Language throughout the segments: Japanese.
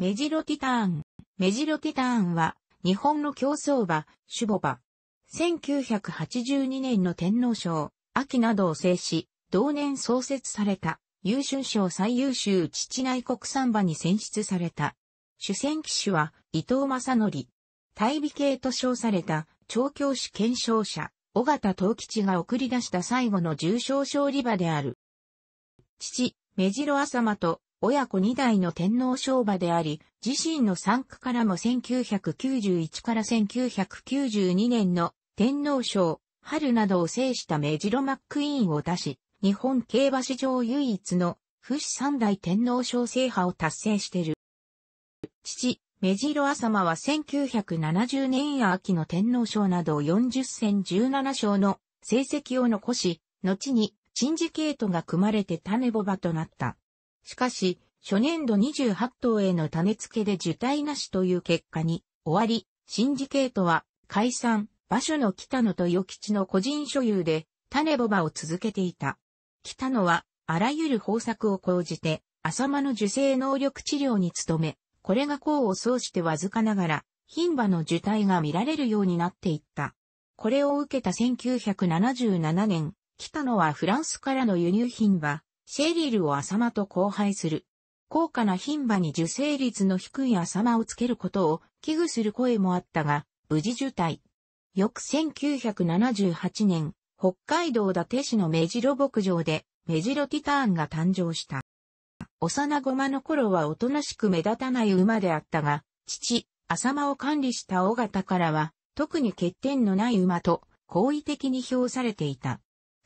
メジロティターン。メジロティターンは、日本の競走馬、シュボ馬。1982年の天皇賞、秋などを制し、同年創設された、優秀賞最優秀父内国産馬に選出された。主戦騎手は、伊藤正則。大美系と称された、調教師検証者、尾形東吉が送り出した最後の重賞勝利馬である。父、目白浅間と親子二代の天皇賞馬であり、自身の参加からも1991から1992年の天皇賞、春などを制したメジロ・マックイーンを出し、日本競馬史上唯一の、不死三代天皇賞制覇を達成してる。父、メジロサマは1970年秋の天皇賞など40戦17勝の成績を残し、後に、チンジケートが組まれて種ボバとなった。しかし、初年度28頭への種付けで受胎なしという結果に終わり、シンジケートは解散、場所の北野と与吉の個人所有で種ボバを続けていた。北野はあらゆる方策を講じて、浅間の受精能力治療に努め、これが功を奏してわずかながら、貧馬の受胎が見られるようになっていった。これを受けた1977年、北野はフランスからの輸入品馬、シェリルをサ間と交配する。高価な牝馬に受精率の低いサ間をつけることを危惧する声もあったが、無事受胎。翌1978年、北海道伊達市の目白牧場で、目白ティターンが誕生した。幼駒の頃はおとなしく目立たない馬であったが、父、サ間を管理した尾形からは、特に欠点のない馬と、好意的に評されていた。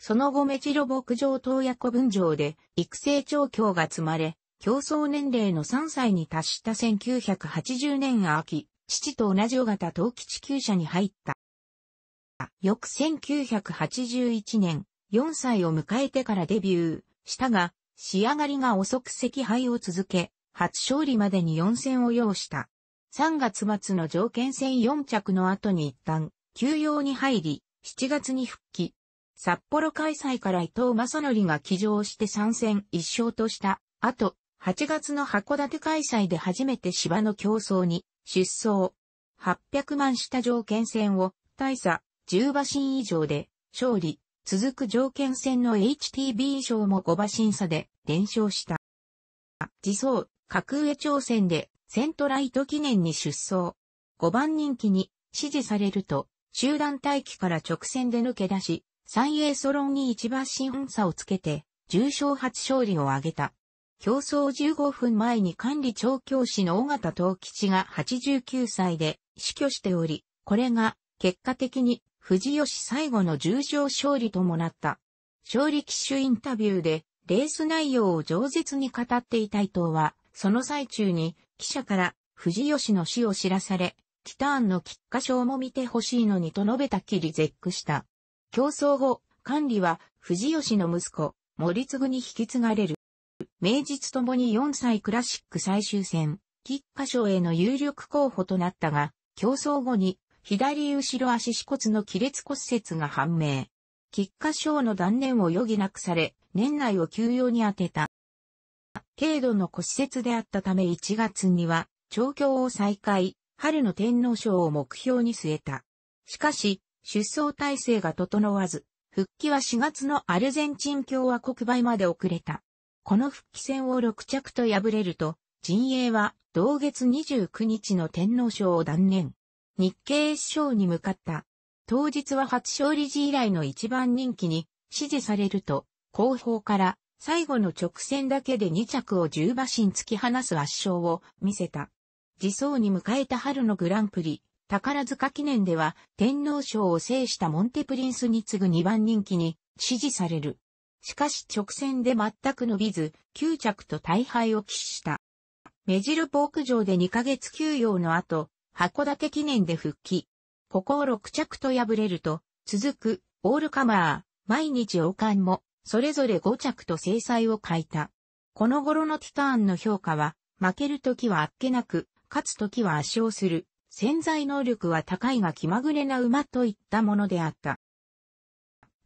その後メチロ牧場東爺古分場で育成調教が積まれ、競争年齢の3歳に達した1980年秋、父と同じ尾形陶器地球車に入った。翌1981年、4歳を迎えてからデビューしたが、仕上がりが遅く赤敗を続け、初勝利までに4戦を要した。3月末の条件戦4着の後に一旦、休養に入り、7月に復帰。札幌開催から伊藤正則が騎乗して参戦一勝とした後、8月の函館開催で初めて芝の競争に出走。800万下条件戦を大差10馬身以上で勝利、続く条件戦の HTB 賞も5馬身差で連勝した。自走、格上挑戦でセントライト記念に出走。5番人気に支持されると、集団待機から直線で抜け出し、三栄ソロンに一番新本差をつけて、重賞初勝利を挙げた。競争15分前に管理調教師の尾形東吉が89歳で死去しており、これが結果的に藤吉最後の重賞勝利ともなった。勝利騎手インタビューでレース内容を饒舌に語っていた伊藤は、その最中に記者から藤吉の死を知らされ、ティターンの菊花賞も見てほしいのにと述べたきり絶句した。競争後、管理は藤吉の息子、森継に引き継がれる。名実ともに4歳クラシック最終戦、菊花賞への有力候補となったが、競争後に左後ろ足四骨の亀裂骨折が判明。菊花賞の断念を余儀なくされ、年内を休養に当てた。軽度の骨折であったため1月には、調教を再開、春の天皇賞を目標に据えた。しかし、出走体制が整わず、復帰は4月のアルゼンチン共和国倍まで遅れた。この復帰戦を6着と敗れると、陣営は同月29日の天皇賞を断念。日経一賞に向かった。当日は初勝利時以来の一番人気に支持されると、後方から最後の直線だけで2着を10馬身突き放す圧勝を見せた。自走に迎えた春のグランプリ、宝塚記念では天皇賞を制したモンテプリンスに次ぐ2番人気に支持される。しかし直線で全く伸びず、9着と大敗を喫した。目白ク場で2ヶ月休養の後、函館記念で復帰。ここを6着と敗れると、続く、オールカマー、毎日王冠も、それぞれ5着と制裁を欠いた。この頃のティターンの評価は、負けるときはあっけなく、勝つときは圧勝する、潜在能力は高いが気まぐれな馬といったものであった。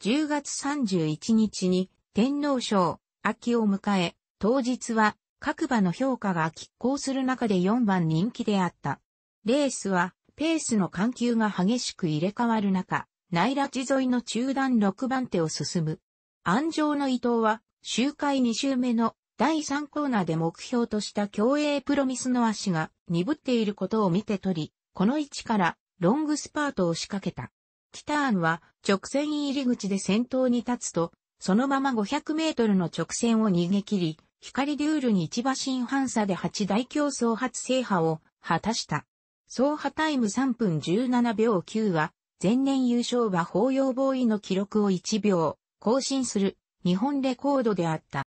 10月31日に天皇賞秋を迎え、当日は各馬の評価が拮抗する中で4番人気であった。レースはペースの緩急が激しく入れ替わる中、内拉地沿いの中段6番手を進む。安城の伊藤は周回2周目の第3コーナーで目標とした競泳プロミスの足が鈍っていることを見て取り、この位置からロングスパートを仕掛けた。ティターンは直線入り口で先頭に立つと、そのまま500メートルの直線を逃げ切り、光デュールに1馬身半差で8大競争初制覇を果たした。走破タイム3分17秒9は、前年優勝は法要防衛の記録を1秒更新する日本レコードであった。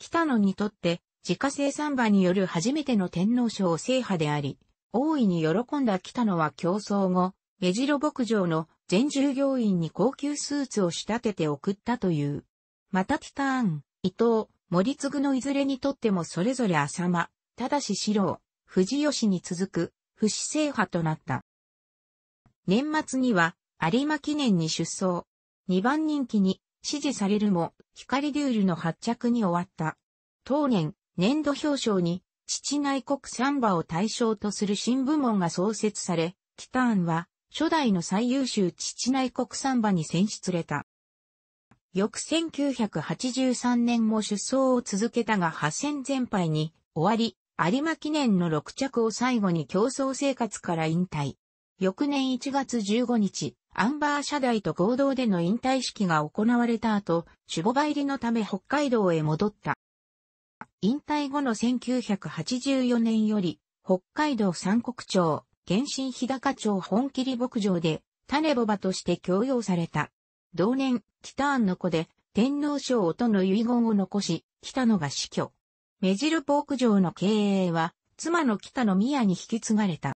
北野にとって自家生産馬による初めての天皇賞制覇であり、大いに喜んだ北野は競争後、目白牧場の全従業員に高級スーツを仕立てて送ったという。またティターン、伊藤、森継のいずれにとってもそれぞれ浅間、ただし四郎、藤吉に続く、不死制派となった。年末には、有馬記念に出走。2番人気に、支持されるも、光デュールの発着に終わった。当年、年度表彰に、父内国サンバを対象とする新部門が創設され、キターンは初代の最優秀父内国サンバに選出された。翌1983年も出走を続けたが8戦全敗に終わり、有馬記念の6着を最後に競争生活から引退。翌年1月15日、アンバー社代と合同での引退式が行われた後、守護場入りのため北海道へ戻った。引退後の1984年より、北海道三国町、原神日高町本切牧場で、種ボバとして供養された。同年、北安の子で、天皇賞との遺言を残し、北野が死去。目白牧場の経営は、妻の北野宮に引き継がれた。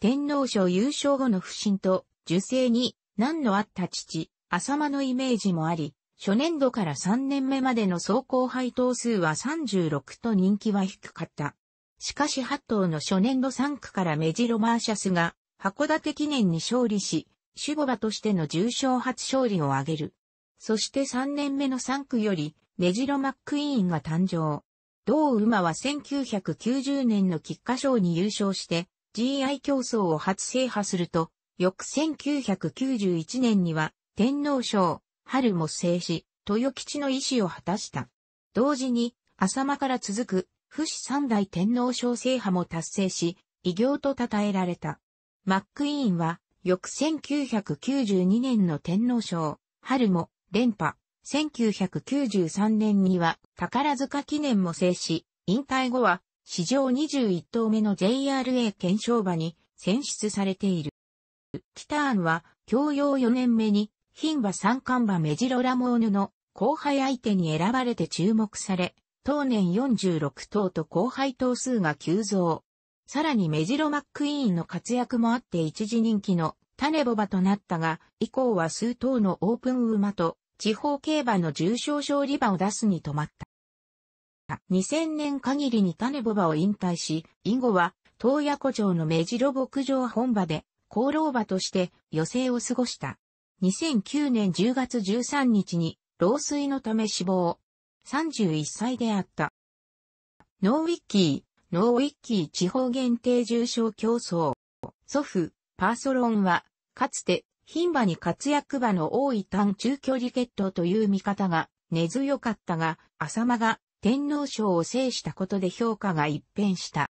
天皇賞優勝後の不審と、受精に、何のあった父、浅間のイメージもあり、初年度から3年目までの走行配当数は36と人気は低かった。しかし8頭の初年度3区からメジロマーシャスが函館記念に勝利し、守護馬としての重賞初勝利を挙げる。そして3年目の3区よりメジロマックイーンが誕生。同馬は1990年の菊花賞に優勝して GI 競争を初制覇すると、翌1991年には天皇賞、春も制し、豊吉の意志を果たした。同時に、浅間から続く、不死三代天皇小制覇も達成し、偉業と称えられた。マックイーンは、翌1992年の天皇賞、春も、連覇、1993年には宝塚記念も制し、引退後は史上21頭目の JRA 検証馬に選出されている。キターンは教養4年目にンバ三冠馬メジロラモーヌの後輩相手に選ばれて注目され、当年46頭と後輩頭数が急増。さらにメジロマックイーンの活躍もあって一時人気の種ボバとなったが、以降は数頭のオープン馬と地方競馬の重賞勝利馬を出すに止まった。2000年限りに種ボバを引退し、以後は東野古城のメジロ牧場本場で、功労馬として余生を過ごした。2009年10月13日に老衰のため死亡。31歳であった。ノーウィッキー、ノーウィッキー地方限定重症競争。祖父、パーソロンは、かつて、牝馬に活躍馬の多い単中距離決闘という見方が根強かったが、浅間が天皇賞を制したことで評価が一変した。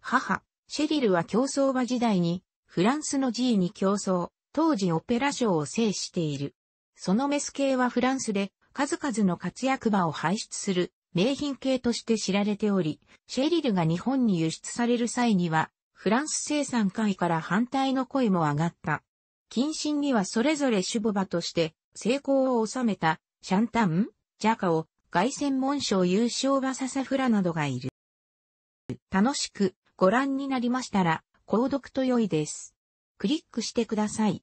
母、シェリルは競争馬時代に、フランスの G に競争、当時オペラ賞を制している。そのメス系はフランスで数々の活躍馬を輩出する名品系として知られており、シェリルが日本に輸出される際には、フランス生産会から反対の声も上がった。近親にはそれぞれ主母馬として成功を収めたシャンタン、ジャカオ、凱旋門賞優勝馬ササフラなどがいる。楽しくご覧になりましたら、購読と良いです。クリックしてください。